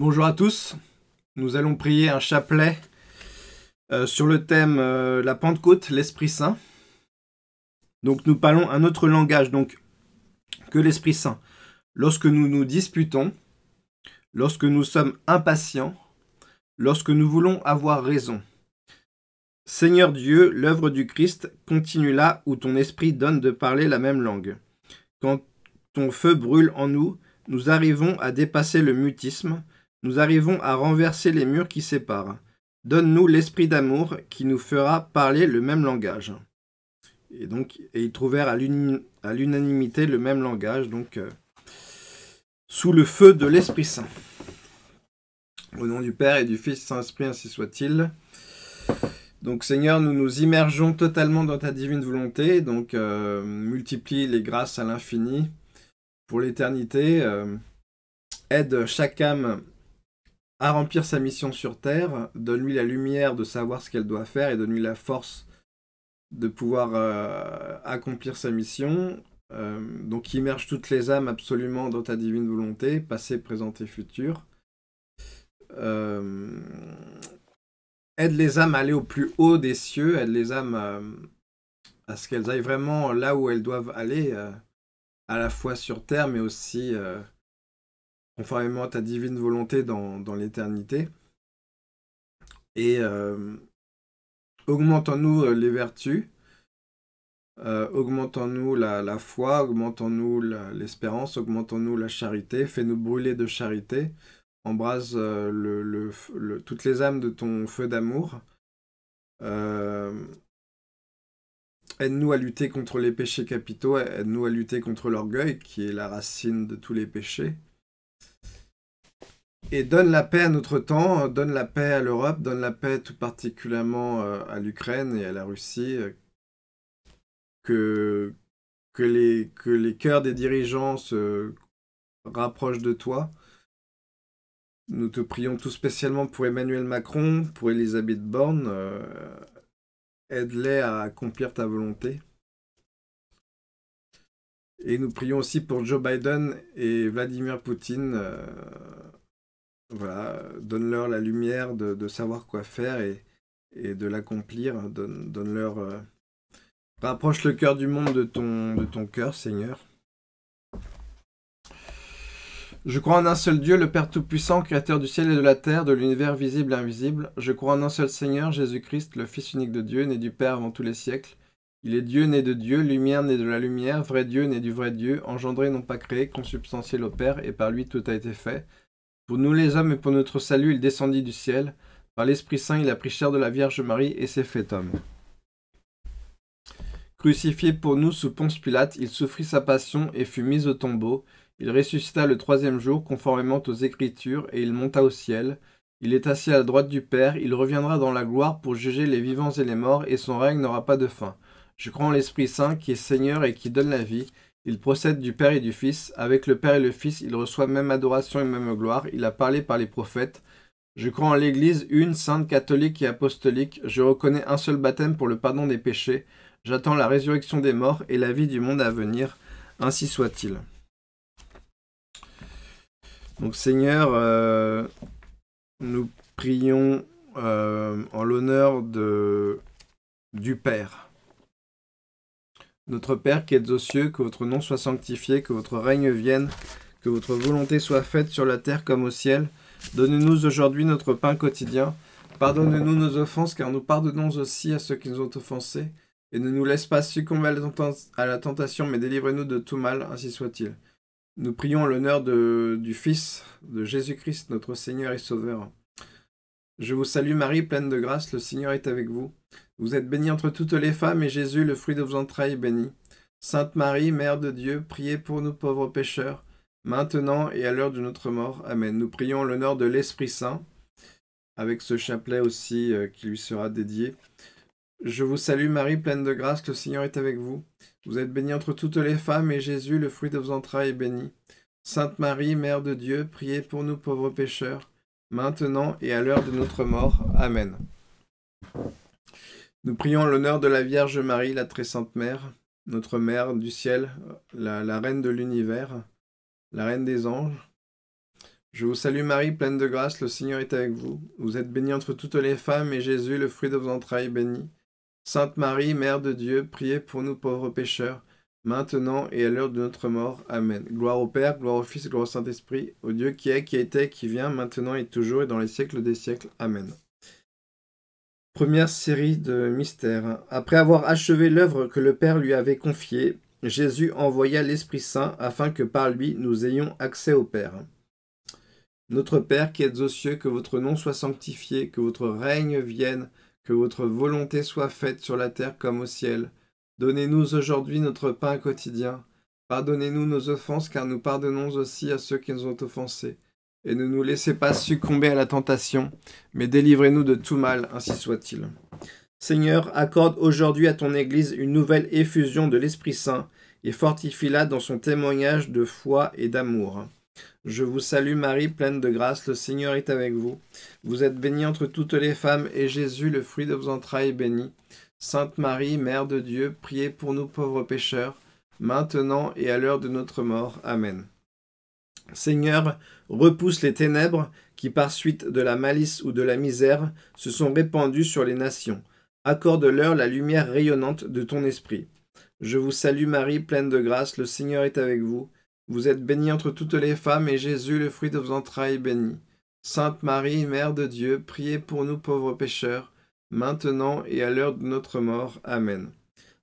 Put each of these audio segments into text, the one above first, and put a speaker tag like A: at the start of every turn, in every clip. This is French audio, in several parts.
A: Bonjour à tous. Nous allons prier un chapelet euh, sur le thème euh, la Pentecôte, l'Esprit Saint. Donc nous parlons un autre langage donc que l'Esprit Saint. Lorsque nous nous disputons, lorsque nous sommes impatients, lorsque nous voulons avoir raison. Seigneur Dieu, l'œuvre du Christ continue là où ton esprit donne de parler la même langue. Quand ton feu brûle en nous, nous arrivons à dépasser le mutisme, nous arrivons à renverser les murs qui séparent. Donne-nous l'esprit d'amour qui nous fera parler le même langage. Et donc, et ils trouvèrent à l'unanimité le même langage, donc euh, sous le feu de l'Esprit Saint. Au nom du Père et du Fils Saint-Esprit, ainsi soit-il. Donc Seigneur, nous nous immergeons totalement dans ta divine volonté, donc euh, multiplie les grâces à l'infini pour l'éternité, euh, aide chaque âme à remplir sa mission sur Terre. Donne-lui la lumière de savoir ce qu'elle doit faire et donne-lui la force de pouvoir euh, accomplir sa mission. Euh, donc immerge toutes les âmes absolument dans ta divine volonté, passé, présent et futur. Euh, aide les âmes à aller au plus haut des cieux, aide les âmes à ce qu'elles aillent vraiment là où elles doivent aller, à la fois sur Terre, mais aussi conformément à ta divine volonté dans, dans l'éternité. Et euh, augmentons nous euh, les vertus, euh, augmentons nous la, foi, augmentons nous l'espérance, augmentons nous la charité, fais-nous brûler de charité, embrase le, toutes les âmes de ton feu d'amour. Aide-nous à lutter contre les péchés capitaux, aide-nous à lutter contre l'orgueil qui est la racine de tous les péchés et donne la paix à notre temps, donne la paix à l'Europe, donne la paix tout particulièrement euh, à l'Ukraine et à la Russie, euh, que, que, les, que les cœurs des dirigeants se rapprochent de toi. Nous te prions tout spécialement pour Emmanuel Macron, pour Elisabeth Borne. Euh, aide-les à accomplir ta volonté. Et nous prions aussi pour Joe Biden et Vladimir Poutine voilà, donne-leur la lumière de, savoir quoi faire et, de l'accomplir. Donne, leur rapproche euh, le cœur du monde de ton, de ton cœur, Seigneur. Je crois en un seul Dieu, le Père Tout-Puissant, Créateur du ciel et de la terre, de l'univers visible et invisible. Je crois en un seul Seigneur, Jésus-Christ, le Fils unique de Dieu, né du Père avant tous les siècles. Il est Dieu né de Dieu, lumière né de la lumière, vrai Dieu né du vrai Dieu, engendré non pas créé, consubstantiel au Père, et par lui tout a été fait. Pour nous les hommes et pour notre salut, il descendit du ciel. Par l'Esprit Saint, il a pris chair de la Vierge Marie et s'est fait homme. Crucifié pour nous sous Ponce Pilate, il souffrit sa passion et fut mis au tombeau. Il ressuscita le troisième jour, conformément aux Écritures, et il monta au ciel. Il est assis à la droite du Père, il reviendra dans la gloire pour juger les vivants et les morts, et son règne n'aura pas de fin. Je crois en l'Esprit Saint, qui est Seigneur et qui donne la vie, il procède du Père et du Fils. Avec le Père et le Fils, il reçoit même adoration et même gloire. Il a parlé par les prophètes. Je crois en l'Église une, sainte, catholique et apostolique. Je reconnais un seul baptême pour le pardon des péchés. J'attends la résurrection des morts et la vie du monde à venir. Ainsi soit-il. Donc Seigneur, euh, nous prions euh, en l'honneur de du Père. Notre Père qui êtes aux cieux, que votre nom soit sanctifié, que votre règne vienne, que votre volonté soit faite sur la terre comme au ciel. Donnez-nous aujourd'hui notre pain quotidien. Pardonnez-nous nos offenses, car nous pardonnons aussi à ceux qui nous ont offensés. Et ne nous laisse pas succomber à la tentation, mais délivrez-nous de tout mal, ainsi soit-il. Nous prions l'honneur du Fils, de Jésus-Christ, notre Seigneur et Sauveur. Je vous salue Marie, pleine de grâce, le Seigneur est avec vous. Vous êtes bénie entre toutes les femmes, et Jésus, le fruit de vos entrailles, est béni. Sainte Marie, Mère de Dieu, priez pour nous pauvres pécheurs, maintenant et à l'heure de notre mort. Amen. Nous prions l'honneur de l'Esprit Saint, avec ce chapelet aussi euh, qui lui sera dédié. Je vous salue Marie, pleine de grâce, le Seigneur est avec vous. Vous êtes bénie entre toutes les femmes, et Jésus, le fruit de vos entrailles, est béni. Sainte Marie, Mère de Dieu, priez pour nous pauvres pécheurs, maintenant et à l'heure de notre mort. Amen. Nous prions l'honneur de la Vierge Marie, la très sainte Mère, notre Mère du ciel, la, la Reine de l'univers, la Reine des anges. Je vous salue Marie, pleine de grâce, le Seigneur est avec vous. Vous êtes bénie entre toutes les femmes, et Jésus, le fruit de vos entrailles, béni. Sainte Marie, Mère de Dieu, priez pour nous pauvres pécheurs, maintenant et à l'heure de notre mort. Amen. Gloire au Père, gloire au Fils, gloire au Saint-Esprit, au Dieu qui est, qui était, qui vient, maintenant et toujours et dans les siècles des siècles. Amen. Première série de mystères. Après avoir achevé l'œuvre que le Père lui avait confiée, Jésus envoya l'Esprit Saint afin que par lui nous ayons accès au Père. Notre Père qui êtes aux cieux, que votre nom soit sanctifié, que votre règne vienne, que votre volonté soit faite sur la terre comme au ciel. Donnez-nous aujourd'hui notre pain quotidien. Pardonnez-nous nos offenses, car nous pardonnons aussi à ceux qui nous ont offensés. Et ne nous laissez pas succomber à la tentation, mais délivrez-nous de tout mal, ainsi soit-il. Seigneur, accorde aujourd'hui à ton Église une nouvelle effusion de l'Esprit Saint, et fortifie-la dans son témoignage de foi et d'amour. Je vous salue Marie, pleine de grâce, le Seigneur est avec vous. Vous êtes bénie entre toutes les femmes, et Jésus, le fruit de vos entrailles, est béni. Sainte Marie, Mère de Dieu, priez pour nous pauvres pécheurs, maintenant et à l'heure de notre mort. Amen. Seigneur, repousse les ténèbres qui, par suite de la malice ou de la misère, se sont répandues sur les nations. Accorde-leur la lumière rayonnante de ton esprit. Je vous salue Marie, pleine de grâce, le Seigneur est avec vous. Vous êtes bénie entre toutes les femmes, et Jésus, le fruit de vos entrailles, est béni. Sainte Marie, Mère de Dieu, priez pour nous pauvres pécheurs, maintenant et à l'heure de notre mort. Amen.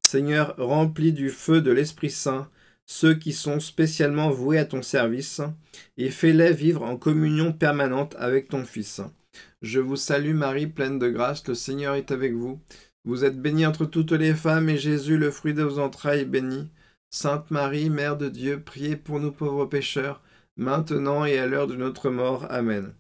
A: Seigneur, remplis du feu de l'Esprit Saint ceux qui sont spécialement voués à ton service, et fais-les vivre en communion permanente avec ton Fils. Je vous salue Marie, pleine de grâce, le Seigneur est avec vous. Vous êtes bénie entre toutes les femmes, et Jésus, le fruit de vos entrailles, est béni. Sainte Marie, Mère de Dieu, priez pour nous pauvres pécheurs, maintenant et à l'heure de notre mort. Amen.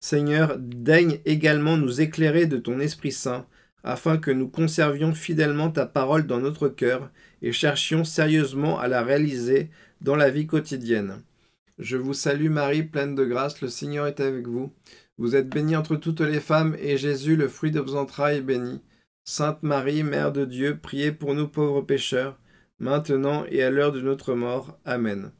A: Seigneur, daigne également nous éclairer de ton Esprit Saint, afin que nous conservions fidèlement ta parole dans notre cœur et cherchions sérieusement à la réaliser dans la vie quotidienne. Je vous salue Marie, pleine de grâce, le Seigneur est avec vous. Vous êtes bénie entre toutes les femmes, et Jésus, le fruit de vos entrailles, est béni. Sainte Marie, Mère de Dieu, priez pour nous pauvres pécheurs, maintenant et à l'heure de notre mort. Amen.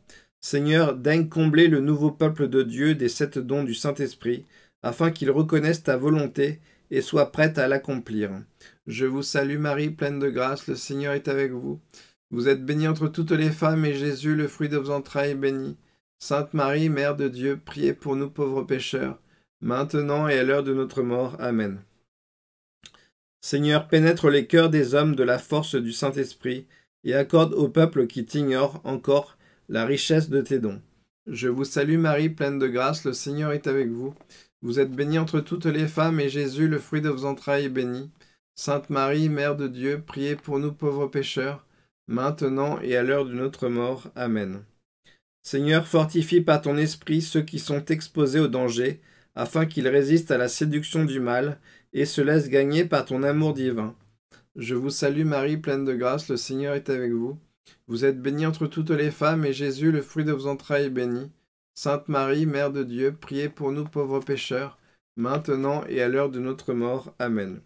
A: Seigneur, daigne combler le nouveau peuple de Dieu des sept dons du Saint-Esprit, afin qu'il reconnaisse ta volonté et soit prêt à l'accomplir. Je vous salue Marie, pleine de grâce, le Seigneur est avec vous. Vous êtes bénie entre toutes les femmes, et Jésus, le fruit de vos entrailles, est béni. Sainte Marie, Mère de Dieu, priez pour nous pauvres pécheurs, maintenant et à l'heure de notre mort. Amen. Seigneur, pénètre les cœurs des hommes de la force du Saint-Esprit, et accorde au peuple qui t'ignore encore la richesse de tes dons. Je vous salue Marie, pleine de grâce, le Seigneur est avec vous. Vous êtes bénie entre toutes les femmes, et Jésus, le fruit de vos entrailles, est béni. Sainte Marie, Mère de Dieu, priez pour nous pauvres pécheurs, maintenant et à l'heure de notre mort. Amen. Seigneur, fortifie par ton esprit ceux qui sont exposés au danger, afin qu'ils résistent à la séduction du mal, et se laissent gagner par ton amour divin. Je vous salue Marie, pleine de grâce, le Seigneur est avec vous. Vous êtes bénie entre toutes les femmes, et Jésus, le fruit de vos entrailles, est béni. Sainte Marie, Mère de Dieu, priez pour nous pauvres pécheurs, maintenant et à l'heure de notre mort. Amen.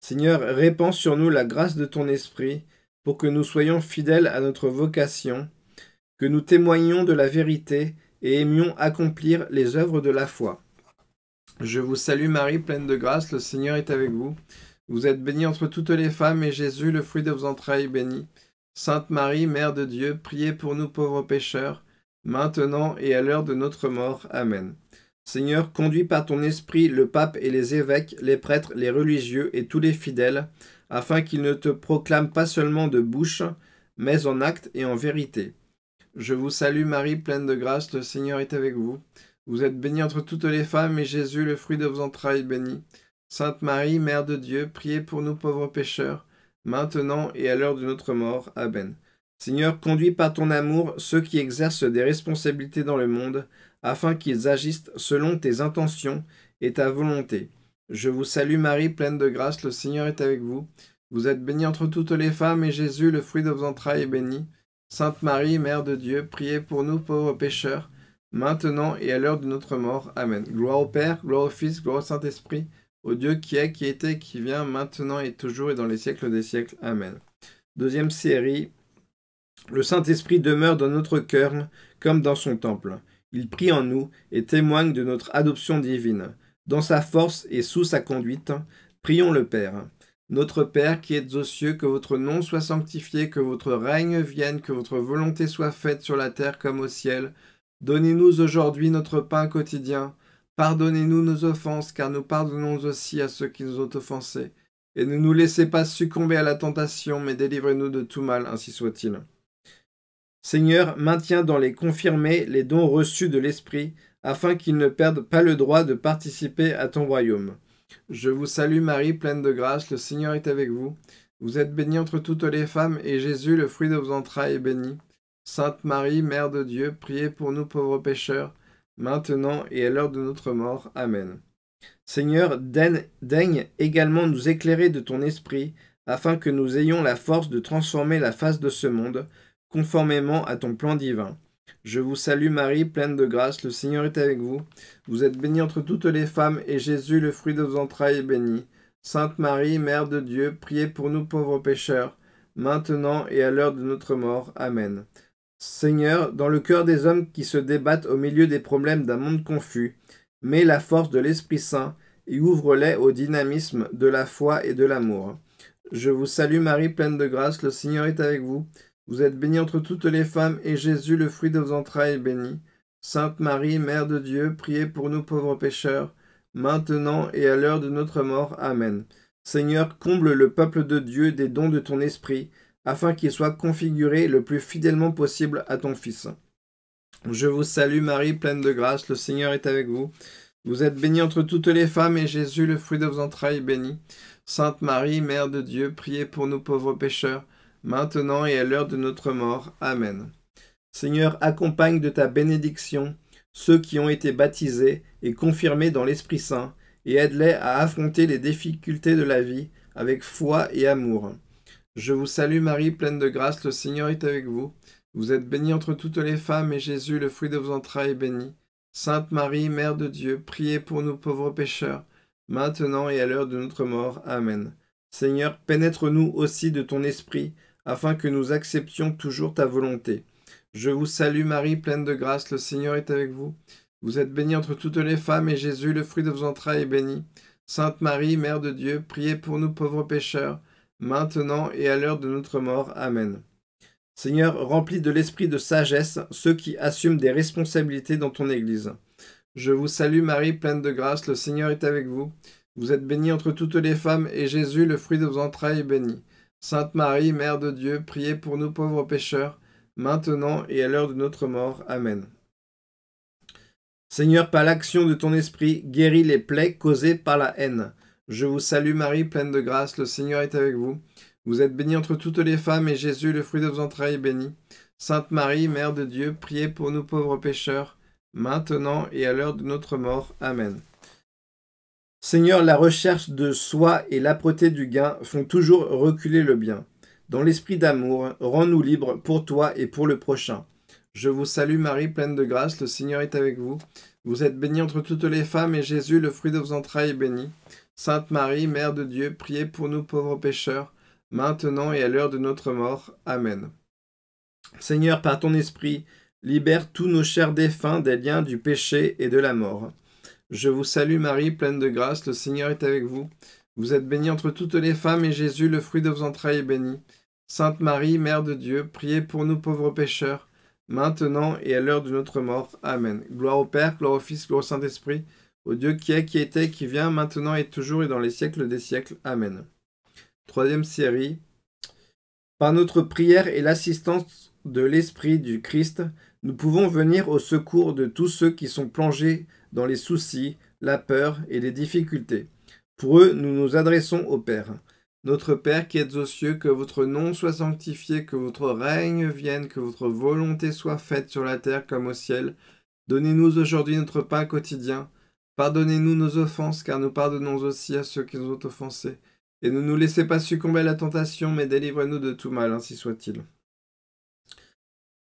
A: Seigneur, répands sur nous la grâce de ton esprit, pour que nous soyons fidèles à notre vocation, que nous témoignions de la vérité et aimions accomplir les œuvres de la foi. Je vous salue Marie, pleine de grâce, le Seigneur est avec vous. Vous êtes bénie entre toutes les femmes, et Jésus, le fruit de vos entrailles, est béni. Sainte Marie, Mère de Dieu, priez pour nous pauvres pécheurs, maintenant et à l'heure de notre mort. Amen. Seigneur, conduis par ton esprit le pape et les évêques, les prêtres, les religieux et tous les fidèles, afin qu'ils ne te proclament pas seulement de bouche, mais en acte et en vérité. Je vous salue Marie, pleine de grâce, le Seigneur est avec vous. Vous êtes bénie entre toutes les femmes, et Jésus, le fruit de vos entrailles, béni. Sainte Marie, Mère de Dieu, priez pour nous pauvres pécheurs, maintenant et à l'heure de notre mort. Amen. Seigneur, conduis par ton amour ceux qui exercent des responsabilités dans le monde, afin qu'ils agissent selon tes intentions et ta volonté. Je vous salue Marie, pleine de grâce, le Seigneur est avec vous. Vous êtes bénie entre toutes les femmes, et Jésus, le fruit de vos entrailles, est béni. Sainte Marie, Mère de Dieu, priez pour nous pauvres pécheurs, maintenant et à l'heure de notre mort. Amen. Gloire au Père, gloire au Fils, gloire au Saint-Esprit au Dieu qui est, qui était, qui vient, maintenant et toujours et dans les siècles des siècles. Amen. Deuxième série. Le Saint-Esprit demeure dans notre cœur comme dans son temple. Il prie en nous et témoigne de notre adoption divine. Dans sa force et sous sa conduite, prions le Père. Notre Père qui êtes aux cieux, que votre nom soit sanctifié, que votre règne vienne, que votre volonté soit faite sur la terre comme au ciel. Donnez-nous aujourd'hui notre pain quotidien. Pardonnez-nous nos offenses, car nous pardonnons aussi à ceux qui nous ont offensés. Et ne nous laissez pas succomber à la tentation, mais délivrez-nous de tout mal, ainsi soit-il. Seigneur, maintiens dans les confirmés les dons reçus de l'Esprit, afin qu'ils ne perdent pas le droit de participer à ton royaume. Je vous salue Marie, pleine de grâce, le Seigneur est avec vous. Vous êtes bénie entre toutes les femmes, et Jésus, le fruit de vos entrailles, est béni. Sainte Marie, Mère de Dieu, priez pour nous pauvres pécheurs, maintenant et à l'heure de notre mort. Amen. Seigneur, daigne également nous éclairer de ton esprit, afin que nous ayons la force de transformer la face de ce monde, conformément à ton plan divin. Je vous salue Marie, pleine de grâce, le Seigneur est avec vous. Vous êtes bénie entre toutes les femmes, et Jésus, le fruit de vos entrailles, est béni. Sainte Marie, Mère de Dieu, priez pour nous pauvres pécheurs, maintenant et à l'heure de notre mort. Amen. Seigneur, dans le cœur des hommes qui se débattent au milieu des problèmes d'un monde confus, mets la force de l'Esprit Saint et ouvre-les au dynamisme de la foi et de l'amour. Je vous salue Marie, pleine de grâce, le Seigneur est avec vous. Vous êtes bénie entre toutes les femmes, et Jésus, le fruit de vos entrailles, est béni. Sainte Marie, Mère de Dieu, priez pour nous pauvres pécheurs, maintenant et à l'heure de notre mort. Amen. Seigneur, comble le peuple de Dieu des dons de ton esprit afin qu'il soit configuré le plus fidèlement possible à ton Fils. Je vous salue Marie, pleine de grâce, le Seigneur est avec vous. Vous êtes bénie entre toutes les femmes, et Jésus, le fruit de vos entrailles, est béni. Sainte Marie, Mère de Dieu, priez pour nous pauvres pécheurs, maintenant et à l'heure de notre mort. Amen. Seigneur, accompagne de ta bénédiction ceux qui ont été baptisés et confirmés dans l'Esprit Saint, et aide-les à affronter les difficultés de la vie avec foi et amour. Je vous salue Marie, pleine de grâce, le Seigneur est avec vous. Vous êtes bénie entre toutes les femmes, et Jésus, le fruit de vos entrailles, est béni. Sainte Marie, Mère de Dieu, priez pour nous pauvres pécheurs, maintenant et à l'heure de notre mort. Amen. Seigneur, pénètre-nous aussi de ton esprit, afin que nous acceptions toujours ta volonté. Je vous salue Marie, pleine de grâce, le Seigneur est avec vous. Vous êtes bénie entre toutes les femmes, et Jésus, le fruit de vos entrailles, est béni. Sainte Marie, Mère de Dieu, priez pour nous pauvres pécheurs, maintenant et à l'heure de notre mort. Amen. Seigneur, remplis de l'esprit de sagesse ceux qui assument des responsabilités dans ton Église. Je vous salue Marie, pleine de grâce, le Seigneur est avec vous. Vous êtes bénie entre toutes les femmes, et Jésus, le fruit de vos entrailles, est béni. Sainte Marie, Mère de Dieu, priez pour nous pauvres pécheurs, maintenant et à l'heure de notre mort. Amen. Seigneur, par l'action de ton esprit, guéris les plaies causées par la haine. Je vous salue Marie, pleine de grâce, le Seigneur est avec vous. Vous êtes bénie entre toutes les femmes, et Jésus, le fruit de vos entrailles, est béni. Sainte Marie, Mère de Dieu, priez pour nous pauvres pécheurs, maintenant et à l'heure de notre mort. Amen. Seigneur, la recherche de soi et l'âpreté du gain font toujours reculer le bien. Dans l'esprit d'amour, rends-nous libres pour toi et pour le prochain. Je vous salue Marie, pleine de grâce, le Seigneur est avec vous. Vous êtes bénie entre toutes les femmes, et Jésus, le fruit de vos entrailles, est béni. Sainte Marie, Mère de Dieu, priez pour nous pauvres pécheurs, maintenant et à l'heure de notre mort. Amen. Seigneur, par ton esprit, libère tous nos chers défunts des liens du péché et de la mort. Je vous salue Marie, pleine de grâce, le Seigneur est avec vous. Vous êtes bénie entre toutes les femmes, et Jésus, le fruit de vos entrailles, est béni. Sainte Marie, Mère de Dieu, priez pour nous pauvres pécheurs, maintenant et à l'heure de notre mort. Amen. Gloire au Père, gloire au Fils, gloire au Saint-Esprit, au Dieu qui est, qui était, qui vient, maintenant et toujours et dans les siècles des siècles. Amen. Troisième série. Par notre prière et l'assistance de l'Esprit du Christ, nous pouvons venir au secours de tous ceux qui sont plongés dans les soucis, la peur et les difficultés. Pour eux, nous nous adressons au Père. Notre Père qui êtes aux cieux, que votre nom soit sanctifié, que votre règne vienne, que votre volonté soit faite sur la terre comme au ciel. Donnez-nous aujourd'hui notre pain quotidien. Pardonnez-nous nos offenses, car nous pardonnons aussi à ceux qui nous ont offensés. Et ne nous laissez pas succomber à la tentation, mais délivrez-nous de tout mal, ainsi soit-il.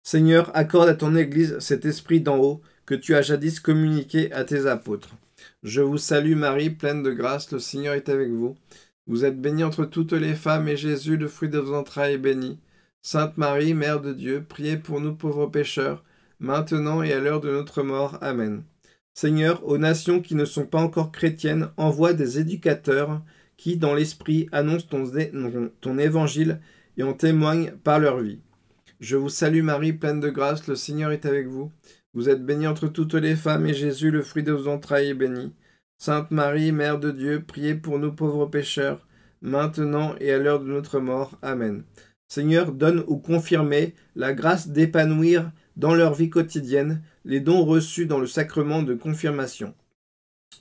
A: Seigneur, accorde à ton Église cet esprit d'en haut que tu as jadis communiqué à tes apôtres. Je vous salue Marie, pleine de grâce, le Seigneur est avec vous. Vous êtes bénie entre toutes les femmes, et Jésus, le fruit de vos entrailles, est béni. Sainte Marie, Mère de Dieu, priez pour nous pauvres pécheurs, maintenant et à l'heure de notre mort. Amen. Seigneur, aux nations qui ne sont pas encore chrétiennes, envoie des éducateurs qui, dans l'esprit, annoncent ton, évangile et en témoignent par leur vie. Je vous salue Marie, pleine de grâce, le Seigneur est avec vous. Vous êtes bénie entre toutes les femmes, et Jésus, le fruit de vos entrailles, est béni. Sainte Marie, Mère de Dieu, priez pour nous pauvres pécheurs, maintenant et à l'heure de notre mort. Amen. Seigneur, donne ou confirmez la grâce d'épanouir dans leur vie quotidienne les dons reçus dans le sacrement de confirmation.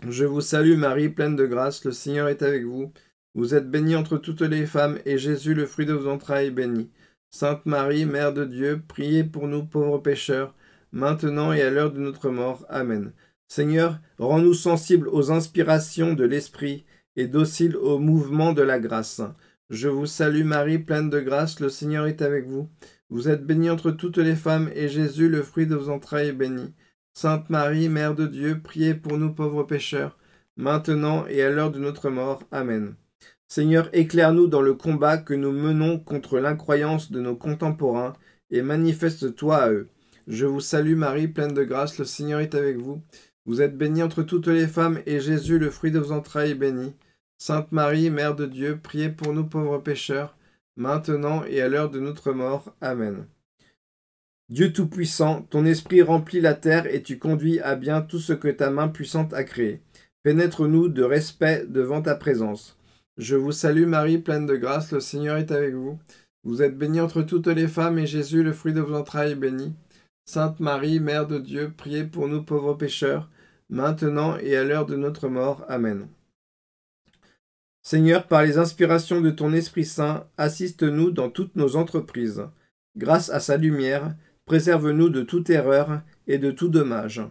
A: Je vous salue Marie, pleine de grâce, le Seigneur est avec vous. Vous êtes bénie entre toutes les femmes, et Jésus, le fruit de vos entrailles, est béni. Sainte Marie, Mère de Dieu, priez pour nous pauvres pécheurs, maintenant et à l'heure de notre mort. Amen. Seigneur, rends-nous sensibles aux inspirations de l'Esprit et dociles aux mouvements de la grâce. Je vous salue Marie, pleine de grâce, le Seigneur est avec vous. Vous êtes bénie entre toutes les femmes, et Jésus, le fruit de vos entrailles, est béni. Sainte Marie, Mère de Dieu, priez pour nous pauvres pécheurs, maintenant et à l'heure de notre mort. Amen. Seigneur, éclaire-nous dans le combat que nous menons contre l'incroyance de nos contemporains, et manifeste-toi à eux. Je vous salue Marie, pleine de grâce, le Seigneur est avec vous. Vous êtes bénie entre toutes les femmes, et Jésus, le fruit de vos entrailles, est béni. Sainte Marie, Mère de Dieu, priez pour nous pauvres pécheurs, maintenant et à l'heure de notre mort. Amen. Dieu Tout-Puissant, ton esprit remplit la terre et tu conduis à bien tout ce que ta main puissante a créé. Pénètre-nous de respect devant ta présence. Je vous salue Marie, pleine de grâce, le Seigneur est avec vous. Vous êtes bénie entre toutes les femmes et Jésus, le fruit de vos entrailles, est béni. Sainte Marie, Mère de Dieu, priez pour nous pauvres pécheurs, maintenant et à l'heure de notre mort. Amen. Seigneur, par les inspirations de ton Esprit Saint, assiste-nous dans toutes nos entreprises. Grâce à sa lumière, préserve-nous de toute erreur et de tout dommage.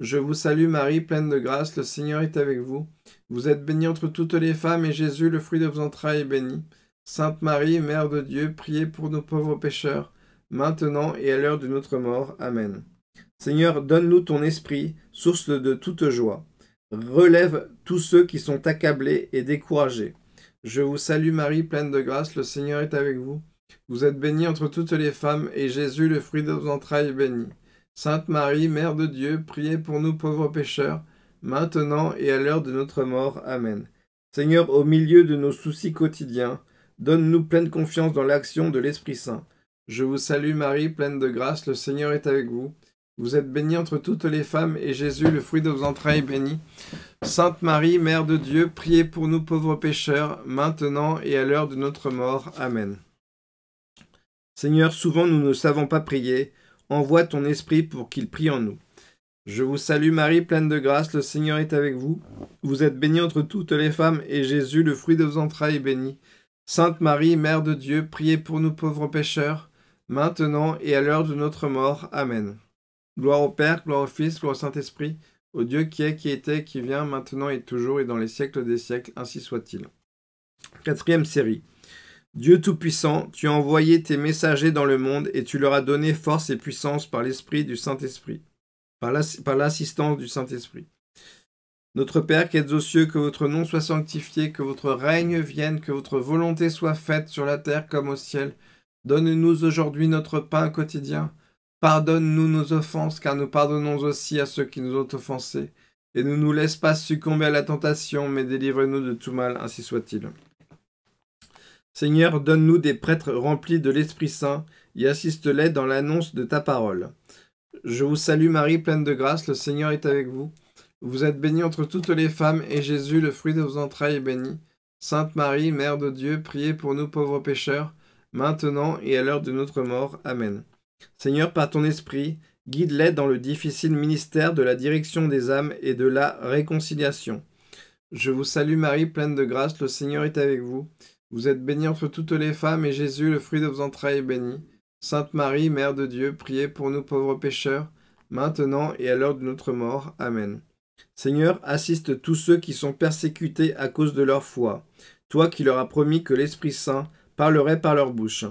A: Je vous salue Marie, pleine de grâce, le Seigneur est avec vous. Vous êtes bénie entre toutes les femmes, et Jésus, le fruit de vos entrailles, est béni. Sainte Marie, Mère de Dieu, priez pour nos pauvres pécheurs, maintenant et à l'heure de notre mort. Amen. Seigneur, donne-nous ton esprit, source de toute joie. Relève tous ceux qui sont accablés et découragés. Je vous salue Marie, pleine de grâce, le Seigneur est avec vous. Vous êtes bénie entre toutes les femmes, et Jésus, le fruit de vos entrailles, est béni. Sainte Marie, Mère de Dieu, priez pour nous pauvres pécheurs, maintenant et à l'heure de notre mort. Amen. Seigneur, au milieu de nos soucis quotidiens, donne-nous pleine confiance dans l'action de l'Esprit Saint. Je vous salue Marie, pleine de grâce, le Seigneur est avec vous. Vous êtes bénie entre toutes les femmes, et Jésus, le fruit de vos entrailles, est béni. Sainte Marie, Mère de Dieu, priez pour nous pauvres pécheurs, maintenant et à l'heure de notre mort. Amen. Seigneur, souvent nous ne savons pas prier. Envoie ton esprit pour qu'il prie en nous. Je vous salue Marie, pleine de grâce, le Seigneur est avec vous. Vous êtes bénie entre toutes les femmes, et Jésus, le fruit de vos entrailles, est béni. Sainte Marie, Mère de Dieu, priez pour nous pauvres pécheurs, maintenant et à l'heure de notre mort. Amen. Gloire au Père, gloire au Fils, gloire au Saint-Esprit, au Dieu qui est, qui était, qui vient, maintenant et toujours et dans les siècles des siècles, ainsi soit-il. Quatrième série. Dieu Tout-Puissant, tu as envoyé tes messagers dans le monde et tu leur as donné force et puissance par l'Esprit du Saint-Esprit, par l'assistance du Saint-Esprit. Notre Père qui êtes aux cieux, que votre nom soit sanctifié, que votre règne vienne, que votre volonté soit faite sur la terre comme au ciel. Donne-nous aujourd'hui notre pain quotidien. Pardonne-nous nos offenses, car nous pardonnons aussi à ceux qui nous ont offensés. Et ne nous laisse pas succomber à la tentation, mais délivre-nous de tout mal, ainsi soit-il. Seigneur, donne-nous des prêtres remplis de l'Esprit Saint, et assiste-les dans l'annonce de ta parole. Je vous salue Marie, pleine de grâce, le Seigneur est avec vous. Vous êtes bénie entre toutes les femmes, et Jésus, le fruit de vos entrailles, est béni. Sainte Marie, Mère de Dieu, priez pour nous pauvres pécheurs, maintenant et à l'heure de notre mort. Amen. Seigneur, par ton esprit, guide-les dans le difficile ministère de la direction des âmes et de la réconciliation. Je vous salue Marie, pleine de grâce, le Seigneur est avec vous. Vous êtes bénie entre toutes les femmes, et Jésus, le fruit de vos entrailles, est béni. Sainte Marie, Mère de Dieu, priez pour nous pauvres pécheurs, maintenant et à l'heure de notre mort. Amen. Seigneur, assiste tous ceux qui sont persécutés à cause de leur foi, toi qui leur as promis que l'Esprit Saint parlerait par leur bouche.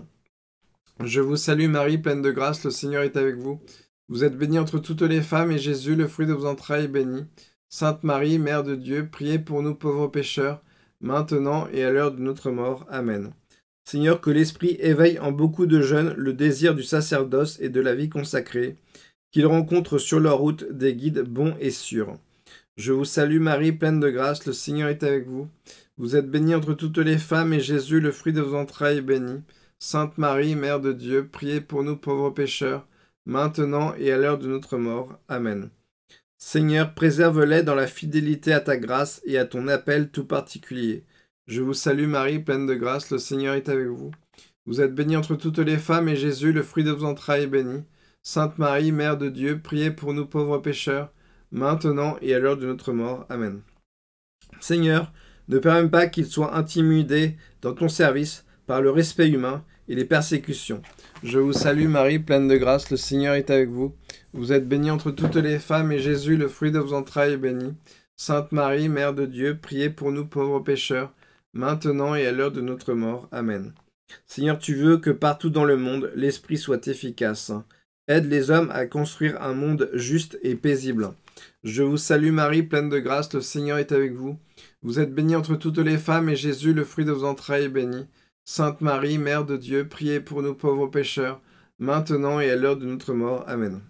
A: Je vous salue Marie, pleine de grâce, le Seigneur est avec vous. Vous êtes bénie entre toutes les femmes, et Jésus, le fruit de vos entrailles, est béni. Sainte Marie, Mère de Dieu, priez pour nous pauvres pécheurs, maintenant et à l'heure de notre mort. Amen. Seigneur, que l'Esprit éveille en beaucoup de jeunes le désir du sacerdoce et de la vie consacrée, qu'ils rencontrent sur leur route des guides bons et sûrs. Je vous salue Marie, pleine de grâce, le Seigneur est avec vous. Vous êtes bénie entre toutes les femmes, et Jésus, le fruit de vos entrailles, est béni. Sainte Marie, Mère de Dieu, priez pour nous pauvres pécheurs, maintenant et à l'heure de notre mort. Amen. Seigneur, préserve-les dans la fidélité à ta grâce et à ton appel tout particulier. Je vous salue Marie, pleine de grâce, le Seigneur est avec vous. Vous êtes bénie entre toutes les femmes, et Jésus, le fruit de vos entrailles, est béni. Sainte Marie, Mère de Dieu, priez pour nous pauvres pécheurs, maintenant et à l'heure de notre mort. Amen. Seigneur, ne permets pas qu'ils soient intimidés dans ton service par le respect humain et les persécutions. Je vous salue Marie, pleine de grâce, le Seigneur est avec vous. Vous êtes bénie entre toutes les femmes, et Jésus, le fruit de vos entrailles, est béni. Sainte Marie, Mère de Dieu, priez pour nous pauvres pécheurs, maintenant et à l'heure de notre mort. Amen. Seigneur, tu veux que partout dans le monde, l'Esprit soit efficace. Aide les hommes à construire un monde juste et paisible. Je vous salue Marie, pleine de grâce, le Seigneur est avec vous. Vous êtes bénie entre toutes les femmes, et Jésus, le fruit de vos entrailles, est béni. Sainte Marie, Mère de Dieu, priez pour nous pauvres pécheurs, maintenant et à l'heure de notre mort. Amen.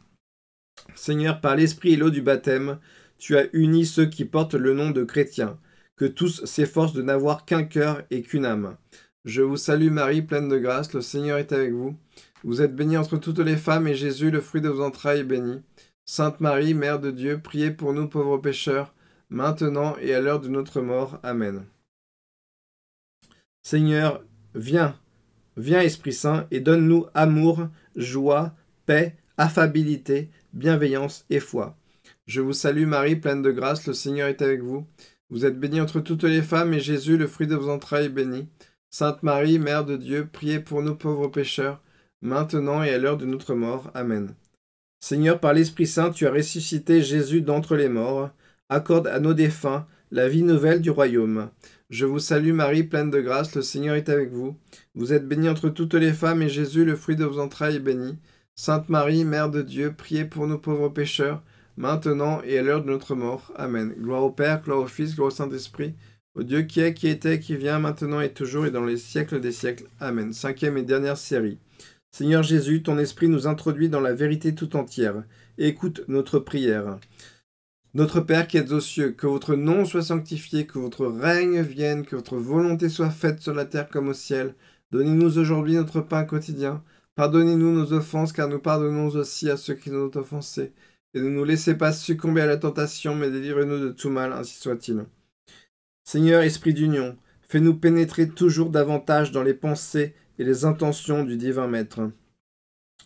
A: Seigneur, par l'Esprit et l'eau du baptême, tu as uni ceux qui portent le nom de chrétiens, que tous s'efforcent de n'avoir qu'un cœur et qu'une âme. Je vous salue Marie, pleine de grâce, le Seigneur est avec vous. Vous êtes bénie entre toutes les femmes, et Jésus, le fruit de vos entrailles, est béni. Sainte Marie, Mère de Dieu, priez pour nous pauvres pécheurs, maintenant et à l'heure de notre mort. Amen. Seigneur, Viens, viens Esprit Saint, et donne-nous amour, joie, paix, affabilité, bienveillance et foi. Je vous salue Marie, pleine de grâce, le Seigneur est avec vous. Vous êtes bénie entre toutes les femmes, et Jésus, le fruit de vos entrailles, est béni. Sainte Marie, Mère de Dieu, priez pour nos pauvres pécheurs, maintenant et à l'heure de notre mort. Amen. Seigneur, par l'Esprit Saint, tu as ressuscité Jésus d'entre les morts. Accorde à nos défunts la vie nouvelle du royaume. Je vous salue Marie, pleine de grâce, le Seigneur est avec vous. Vous êtes bénie entre toutes les femmes, et Jésus, le fruit de vos entrailles, est béni. Sainte Marie, Mère de Dieu, priez pour nos pauvres pécheurs, maintenant et à l'heure de notre mort. Amen. Gloire au Père, gloire au Fils, gloire au Saint-Esprit, au Dieu qui est, qui était, qui vient, maintenant et toujours, et dans les siècles des siècles. Amen. Cinquième et dernière série. Seigneur Jésus, ton esprit nous introduit dans la vérité tout entière. Écoute notre prière. Notre Père qui êtes aux cieux, que votre nom soit sanctifié, que votre règne vienne, que votre volonté soit faite sur la terre comme au ciel. Donnez-nous aujourd'hui notre pain quotidien. Pardonnez-nous nos offenses, car nous pardonnons aussi à ceux qui nous ont offensés. Et ne nous laissez pas succomber à la tentation, mais délivrez-nous de tout mal, ainsi soit-il. Seigneur Esprit d'union, fais-nous pénétrer toujours davantage dans les pensées et les intentions du divin Maître.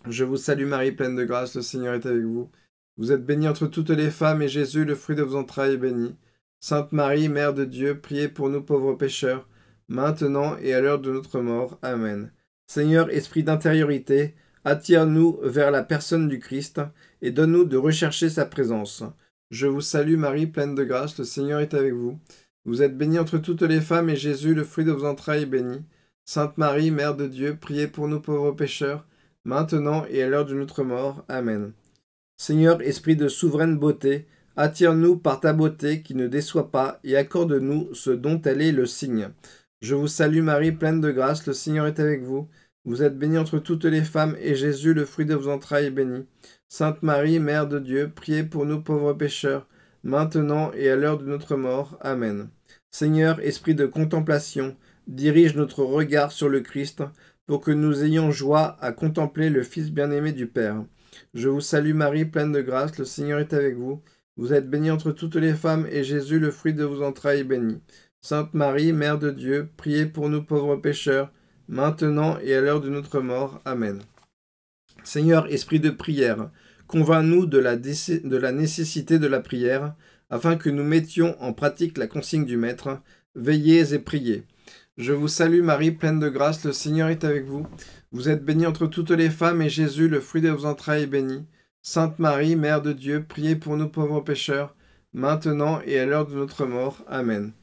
A: Je vous salue Marie, pleine de grâce, le Seigneur est avec vous. Vous êtes bénie entre toutes les femmes, et Jésus, le fruit de vos entrailles, est béni. Sainte Marie, Mère de Dieu, priez pour nous pauvres pécheurs, maintenant et à l'heure de notre mort. Amen. Seigneur, esprit d'intériorité, attire-nous vers la personne du Christ, et donne-nous de rechercher sa présence. Je vous salue Marie, pleine de grâce, le Seigneur est avec vous. Vous êtes bénie entre toutes les femmes, et Jésus, le fruit de vos entrailles, est béni. Sainte Marie, Mère de Dieu, priez pour nous pauvres pécheurs, maintenant et à l'heure de notre mort. Amen. Seigneur Esprit de souveraine beauté, attire-nous par ta beauté qui ne déçoit pas et accorde-nous ce dont elle est le signe. Je vous salue Marie, pleine de grâce, le Seigneur est avec vous. Vous êtes bénie entre toutes les femmes, et Jésus, le fruit de vos entrailles, est béni. Sainte Marie, Mère de Dieu, priez pour nous pauvres pécheurs, maintenant et à l'heure de notre mort. Amen. Seigneur, Esprit de contemplation, dirige notre regard sur le Christ, pour que nous ayons joie à contempler le Fils bien-aimé du Père. Je vous salue Marie, pleine de grâce, le Seigneur est avec vous. Vous êtes bénie entre toutes les femmes, et Jésus, le fruit de vos entrailles, est béni. Sainte Marie, Mère de Dieu, priez pour nous pauvres pécheurs, maintenant et à l'heure de notre mort. Amen. Seigneur, esprit de prière, convainc-nous de, de la, nécessité de la prière, afin que nous mettions en pratique la consigne du Maître, veillez et priez. Je vous salue Marie, pleine de grâce, le Seigneur est avec vous. Vous êtes bénie entre toutes les femmes, et Jésus, le fruit de vos entrailles, est béni. Sainte Marie, Mère de Dieu, priez pour nous pauvres pécheurs, maintenant et à l'heure de notre mort. Amen.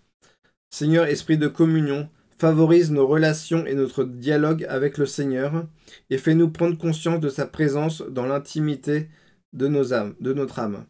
A: Seigneur, Esprit de communion, favorise nos relations et notre dialogue avec le Seigneur, et fais-nous prendre conscience de sa présence dans l'intimité de, nos âmes, de notre âme.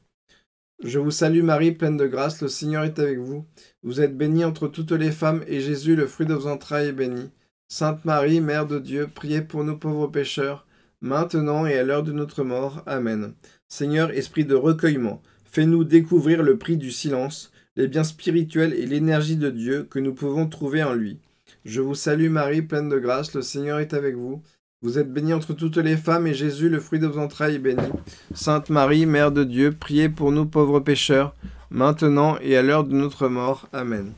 A: Je vous salue Marie, pleine de grâce, le Seigneur est avec vous. Vous êtes bénie entre toutes les femmes, et Jésus, le fruit de vos entrailles, est béni. Sainte Marie, Mère de Dieu, priez pour nos pauvres pécheurs, maintenant et à l'heure de notre mort. Amen. Seigneur, esprit de recueillement, fais-nous découvrir le prix du silence, les biens spirituels et l'énergie de Dieu que nous pouvons trouver en lui. Je vous salue Marie, pleine de grâce, le Seigneur est avec vous. Vous êtes bénie entre toutes les femmes, et Jésus, le fruit de vos entrailles, est béni. Sainte Marie, Mère de Dieu, priez pour nous pauvres pécheurs, maintenant et à l'heure de notre mort. Amen.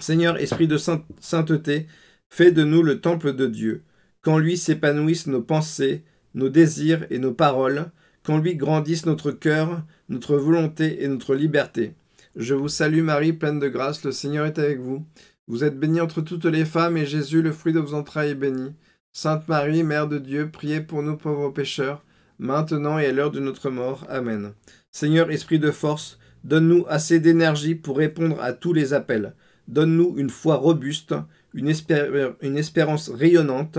A: Seigneur, Esprit de sainteté, fais de nous le temple de Dieu. Qu'en lui s'épanouissent nos pensées, nos désirs et nos paroles, qu'en lui grandissent notre cœur, notre volonté et notre liberté. Je vous salue Marie, pleine de grâce, le Seigneur est avec vous. Vous êtes bénie entre toutes les femmes, et Jésus, le fruit de vos entrailles, est béni. Sainte Marie, Mère de Dieu, priez pour nous pauvres pécheurs, maintenant et à l'heure de notre mort. Amen. Seigneur Esprit de force, donne-nous assez d'énergie pour répondre à tous les appels. Donne-nous une foi robuste, une, espérance rayonnante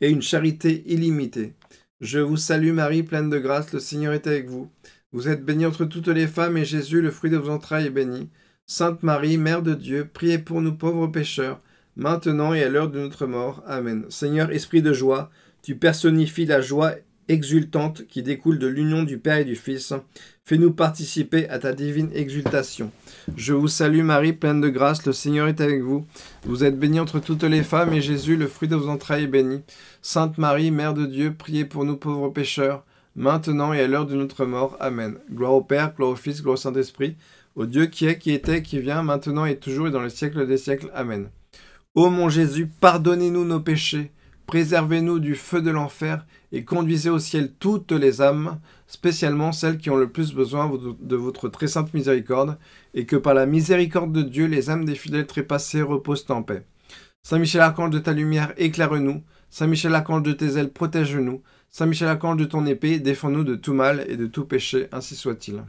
A: et une charité illimitée. Je vous salue Marie, pleine de grâce, le Seigneur est avec vous. Vous êtes bénie entre toutes les femmes et Jésus, le fruit de vos entrailles, est béni. Sainte Marie, Mère de Dieu, priez pour nous pauvres pécheurs, maintenant et à l'heure de notre mort. Amen. Seigneur, Esprit de joie, tu personnifies la joie exultante qui découle de l'union du Père et du Fils. Fais-nous participer à ta divine exultation. Je vous salue Marie, pleine de grâce, le Seigneur est avec vous. Vous êtes bénie entre toutes les femmes, et Jésus, le fruit de vos entrailles, est béni. Sainte Marie, Mère de Dieu, priez pour nous pauvres pécheurs, maintenant et à l'heure de notre mort. Amen. Gloire au Père, gloire au Fils, gloire au Saint-Esprit, au Dieu qui est, qui était, qui vient, maintenant et toujours et dans les siècles des siècles. Amen. Ô mon Jésus, pardonnez-nous nos péchés, préservez-nous du feu de l'enfer et conduisez au ciel toutes les âmes, spécialement celles qui ont le plus besoin de votre très sainte miséricorde, et que par la miséricorde de Dieu, les âmes des fidèles trépassés reposent en paix. Saint Michel Archange de ta lumière, éclaire-nous. Saint Michel Archange de tes ailes, protège-nous. Saint Michel Archange de ton épée, défends-nous de tout mal et de tout péché, ainsi soit-il.